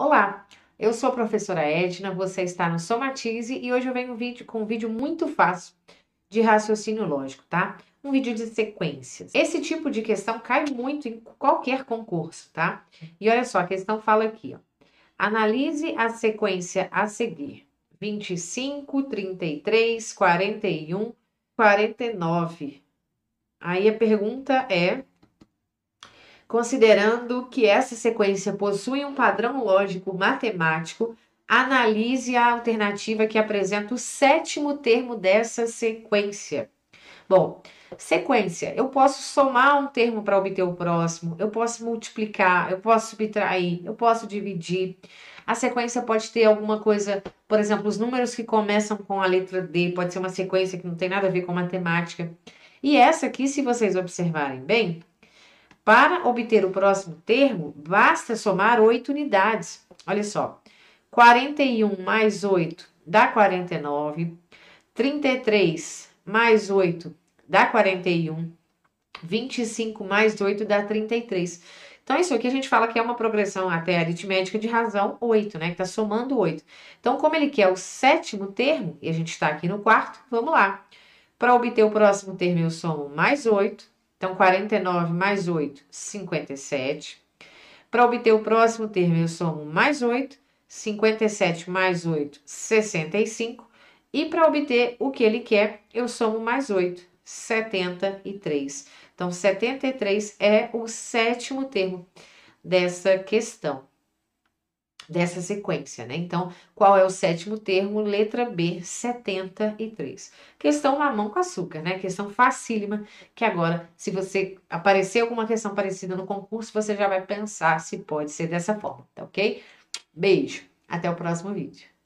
Olá, eu sou a professora Edna, você está no Somatize e hoje eu venho um vídeo, com um vídeo muito fácil de raciocínio lógico, tá? Um vídeo de sequências. Esse tipo de questão cai muito em qualquer concurso, tá? E olha só, a questão fala aqui, ó. Analise a sequência a seguir. 25, 33, 41, 49. Aí a pergunta é Considerando que essa sequência possui um padrão lógico matemático, analise a alternativa que apresenta o sétimo termo dessa sequência. Bom, sequência, eu posso somar um termo para obter o próximo, eu posso multiplicar, eu posso subtrair, eu posso dividir. A sequência pode ter alguma coisa, por exemplo, os números que começam com a letra D, pode ser uma sequência que não tem nada a ver com matemática. E essa aqui, se vocês observarem bem, para obter o próximo termo, basta somar 8 unidades. Olha só, 41 mais 8 dá 49, 33 mais 8 dá 41, 25 mais 8 dá 33. Então, isso aqui a gente fala que é uma progressão até aritmética de razão 8, né? Que está somando 8. Então, como ele quer o sétimo termo, e a gente está aqui no quarto, vamos lá. Para obter o próximo termo, eu somo mais 8, então, 49 mais 8, 57. Para obter o próximo termo, eu somo mais 8, 57 mais 8, 65. E para obter o que ele quer, eu somo mais 8, 73. Então, 73 é o sétimo termo dessa questão dessa sequência, né? Então, qual é o sétimo termo? Letra B, 73. Questão mamão com açúcar, né? Questão facílima, que agora, se você aparecer alguma questão parecida no concurso, você já vai pensar se pode ser dessa forma, tá ok? Beijo, até o próximo vídeo.